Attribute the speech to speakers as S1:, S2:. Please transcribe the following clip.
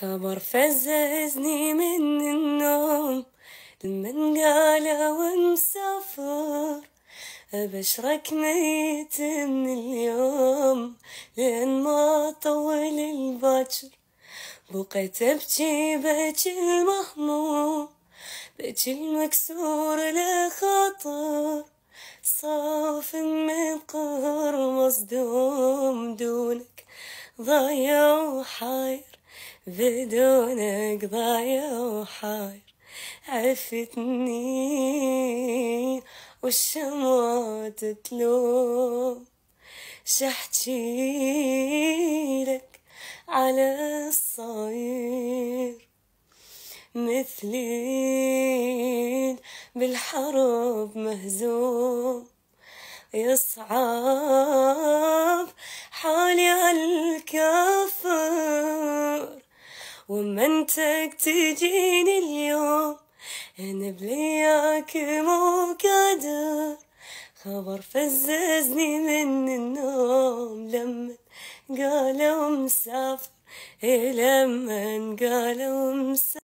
S1: خبر فززني من النوم لمن قال ومسافر أبشرك ميت من اليوم لأن ما طول الباجر بقيت أبجي بجي المهموم بجي المكسور لخاطر صاف من قهر مصدوم دونك ضايع وحاير بدونك ضايع وحار عفتني تتلوم تلوم شحجيلك على الصاير مثلي بالحرب مهزوم يصعب حالي هالكف ومنتك تجيني اليوم انا بلياك مو قادر خبر فززني من النوم لما قالوا مسافر لما